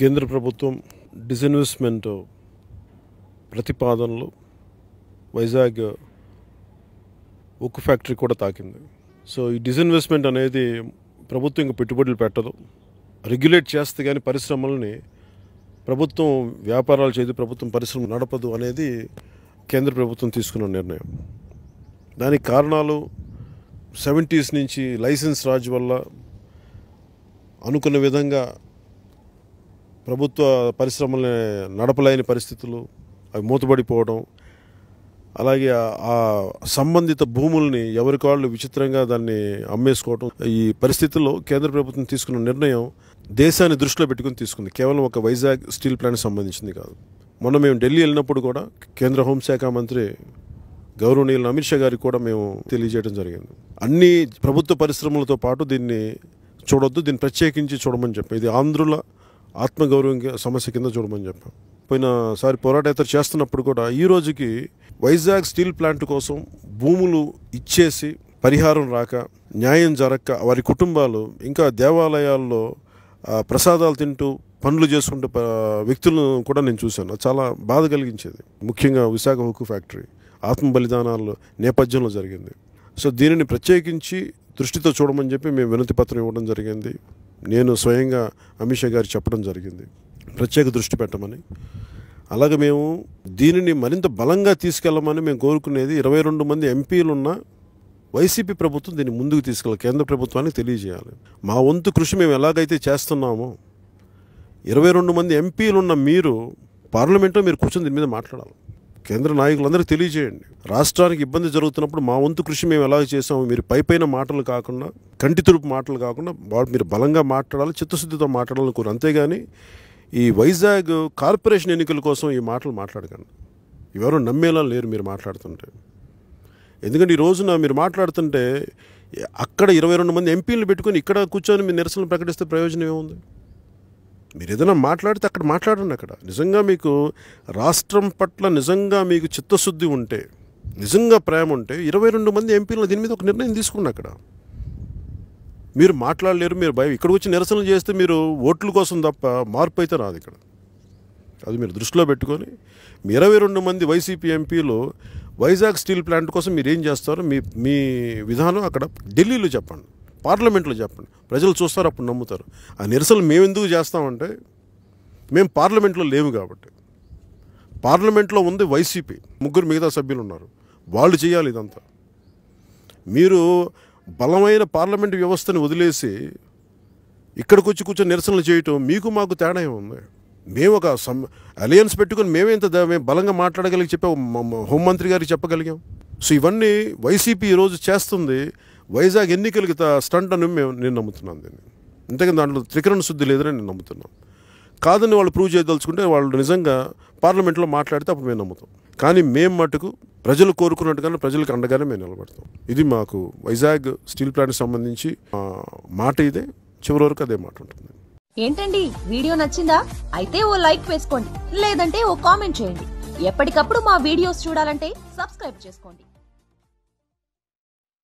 కేంద్ర ప్రభుత్వం డిస్ఇన్వెస్ట్మెంట్ ప్రతిపాదనలు వైజాగ్ ఉక్కు ఫ్యాక్టరీ కూడా తాకింది సో ఈ డిస్ఇన్వెస్ట్మెంట్ అనేది ప్రభుత్వం ఇంకా పెట్టుబడులు పెట్టదు రెగ్యులేట్ చేస్తే కానీ పరిశ్రమల్ని ప్రభుత్వం వ్యాపారాలు చేయదు ప్రభుత్వం పరిశ్రమ నడపదు అనేది కేంద్ర ప్రభుత్వం తీసుకున్న నిర్ణయం దానికి కారణాలు సెవెంటీస్ నుంచి లైసెన్స్ రాజ్ వల్ల అనుకున్న విధంగా ప్రభుత్వ పరిశ్రమల్ని నడపలేని పరిస్థితులు అవి మూతబడిపోవడం అలాగే ఆ సంబంధిత భూముల్ని ఎవరికి వాళ్ళు విచిత్రంగా దాన్ని అమ్మేసుకోవడం ఈ పరిస్థితుల్లో కేంద్ర ప్రభుత్వం తీసుకున్న నిర్ణయం దేశాన్ని దృష్టిలో పెట్టుకుని తీసుకుంది కేవలం ఒక వైజాగ్ స్టీల్ ప్లాంట్ సంబంధించింది కాదు మొన్న మేము ఢిల్లీ వెళ్ళినప్పుడు కూడా కేంద్ర హోంశాఖ మంత్రి గౌరవనీయులు అమిత్ షా గారికి కూడా మేము తెలియజేయడం జరిగింది అన్ని ప్రభుత్వ పరిశ్రమలతో పాటు దీన్ని చూడొద్దు దీన్ని ప్రత్యేకించి చూడమని చెప్పి ఇది ఆంధ్రుల ఆత్మగౌరవం సమస్య కింద చూడమని చెప్పాం పోయినసారి పోరాటం చేస్తున్నప్పుడు కూడా ఈ రోజుకి వైజాగ్ స్టీల్ ప్లాంట్ కోసం భూములు ఇచ్చేసి పరిహారం రాక న్యాయం జరక్క వారి కుటుంబాలు ఇంకా దేవాలయాల్లో ప్రసాదాలు తింటూ పనులు చేసుకుంటే వ్యక్తులను కూడా నేను చూశాను చాలా బాధ కలిగించేది ముఖ్యంగా విశాఖ హుక్కు ఫ్యాక్టరీ ఆత్మ బలిదానాలు నేపథ్యంలో జరిగింది సో దీనిని ప్రత్యేకించి దృష్టితో చూడమని చెప్పి మేము వినతి పత్రం ఇవ్వడం జరిగింది నేను స్వయంగా అమిత్ షా గారు చెప్పడం జరిగింది ప్రత్యేక దృష్టి పెట్టమని అలాగే మేము దీనిని మరింత బలంగా తీసుకెళ్లమని మేము కోరుకునేది ఇరవై రెండు మంది ఎంపీలున్న వైసీపీ ప్రభుత్వం దీన్ని ముందుకు తీసుకెళ్ళాలి కేంద్ర ప్రభుత్వానికి తెలియజేయాలి మా వంతు కృషి మేము ఎలాగైతే చేస్తున్నామో ఇరవై రెండు మంది ఎంపీలున్న మీరు పార్లమెంట్లో మీరు కూర్చొని దీని మీద మాట్లాడాలి కేంద్ర నాయకులందరూ తెలియజేయండి రాష్ట్రానికి ఇబ్బంది జరుగుతున్నప్పుడు మా వంతు కృషి మేము ఎలా చేసాము మీరు పై పైన మాటలు కాకుండా కంటి తురుపు మాటలు కాకుండా మీరు బలంగా మాట్లాడాలి చిత్తశుద్ధితో మాట్లాడాలని కోరు అంతేగాని ఈ వైజాగ్ కార్పొరేషన్ ఎన్నికల కోసం ఈ మాటలు మాట్లాడకండి ఎవరు నమ్మేలా లేరు మీరు మాట్లాడుతుంటే ఎందుకంటే ఈ రోజున మీరు మాట్లాడుతుంటే అక్కడ ఇరవై రెండు మంది ఎంపీలు పెట్టుకొని ఇక్కడ కూర్చొని మీరు నిరసనలు ప్రకటిస్తే ప్రయోజనం ఏముంది మీరు ఏదైనా మాట్లాడితే అక్కడ మాట్లాడండి అక్కడ నిజంగా మీకు రాష్ట్రం పట్ల నిజంగా మీకు చిత్తశుద్ధి ఉంటే నిజంగా ప్రేమ ఉంటే ఇరవై రెండు మంది ఎంపీలను దీని మీద ఒక నిర్ణయం తీసుకున్నా అక్కడ మీరు మాట్లాడలేరు మీరు భయం ఇక్కడ వచ్చి నిరసనలు చేస్తే మీరు ఓట్ల కోసం తప్ప మార్పు అయితే రాదు ఇక్కడ అది మీరు దృష్టిలో పెట్టుకొని మీ ఇరవై రెండు మంది వైసీపీ ఎంపీలు వైజాగ్ స్టీల్ ప్లాంట్ కోసం మీరు ఏం చేస్తారో మీ మీ విధానం అక్కడ ఢిల్లీలో చెప్పండి పార్లమెంట్లో చెప్పండి ప్రజలు చూస్తారు అప్పుడు నమ్ముతారు ఆ నిరసనలు మేము ఎందుకు చేస్తామంటే మేము పార్లమెంట్లో లేవు కాబట్టి పార్లమెంట్లో ఉంది వైసీపీ ముగ్గురు మిగతా సభ్యులు ఉన్నారు వాళ్ళు చేయాలి ఇదంతా మీరు బలమైన పార్లమెంట్ వ్యవస్థను వదిలేసి ఇక్కడికి వచ్చి కూర్చొని నిరసనలు చేయటం మీకు మాకు తేడా ఏముంది మేము ఒక సమ్ అలయన్స్ పెట్టుకుని మేమే ఇంత మేము బలంగా మాట్లాడగలిగి చెప్పే హోంమంత్రి గారికి చెప్పగలిగాం సో ఇవన్నీ వైసీపీ ఈరోజు చేస్తుంది వైజాగ్ ఎన్నికలకి స్టంట్ అని మేము నేను నమ్ముతున్నాను దీన్ని ఇంతకీ దాంట్లో త్రికరణ శుద్ధి లేదని నేను నమ్ముతున్నాను కాదని వాళ్ళు ప్రూవ్ చేయదలుచుకుంటే వాళ్ళు నిజంగా పార్లమెంట్లో మాట్లాడితే అప్పుడు మేము నమ్ముతాం కానీ మేము మటుకు ప్రజలు కోరుకున్నట్టుగానే ప్రజలకు అండగానే మేము నిలబడతాం ఇది మాకు వైజాగ్ స్టీల్ ప్లాంట్కి సంబంధించి మాట ఇదే చివరి వరకు అదే మాట ఉంటుంది ఏంటండి వీడియో నచ్చిందా అయితే ఓ లైక్ వేసుకోండి లేదంటే ఓ కామెంట్ చేయండి ఎప్పటికప్పుడు మా వీడియోస్ చూడాలంటే సబ్స్క్రైబ్ చేసుకోండి